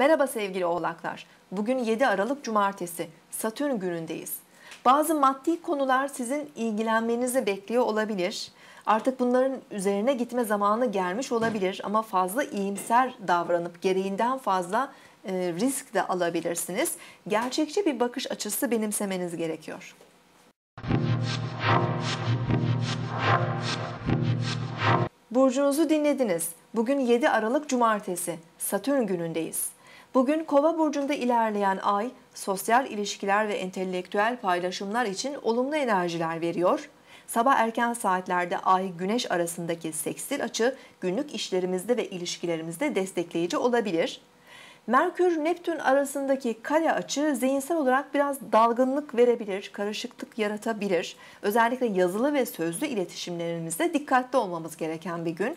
Merhaba sevgili oğlaklar. Bugün 7 Aralık Cumartesi. Satürn günündeyiz. Bazı maddi konular sizin ilgilenmenizi bekliyor olabilir. Artık bunların üzerine gitme zamanı gelmiş olabilir ama fazla iyimser davranıp gereğinden fazla e, risk de alabilirsiniz. Gerçekçi bir bakış açısı benimsemeniz gerekiyor. Burcunuzu dinlediniz. Bugün 7 Aralık Cumartesi. Satürn günündeyiz. Bugün Kova burcunda ilerleyen ay sosyal ilişkiler ve entelektüel paylaşımlar için olumlu enerjiler veriyor. Sabah erken saatlerde ay güneş arasındaki seksil açı günlük işlerimizde ve ilişkilerimizde destekleyici olabilir. Merkür Neptün arasındaki kare açı zihinsel olarak biraz dalgınlık verebilir, karışıklık yaratabilir. Özellikle yazılı ve sözlü iletişimlerimizde dikkatli olmamız gereken bir gün.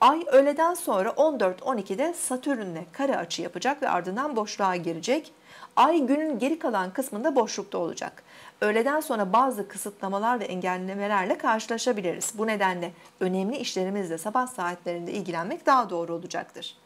Ay öğleden sonra 14-12'de Satürn'le kare açı yapacak ve ardından boşluğa girecek. Ay günün geri kalan kısmında boşlukta olacak. Öğleden sonra bazı kısıtlamalar ve engellemelerle karşılaşabiliriz. Bu nedenle önemli işlerimizle sabah saatlerinde ilgilenmek daha doğru olacaktır.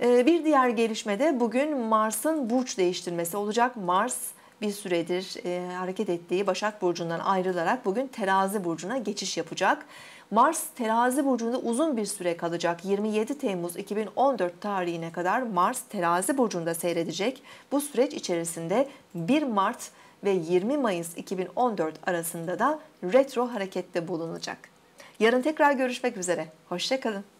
Ee, bir diğer gelişme de bugün Mars'ın burç değiştirmesi olacak. Mars bir süredir e, hareket ettiği Başak Burcu'ndan ayrılarak bugün Terazi Burcu'na geçiş yapacak. Mars terazi burcunda uzun bir süre kalacak. 27 Temmuz 2014 tarihine kadar Mars terazi burcunda seyredecek. Bu süreç içerisinde 1 Mart ve 20 Mayıs 2014 arasında da retro harekette bulunacak. Yarın tekrar görüşmek üzere. Hoşçakalın.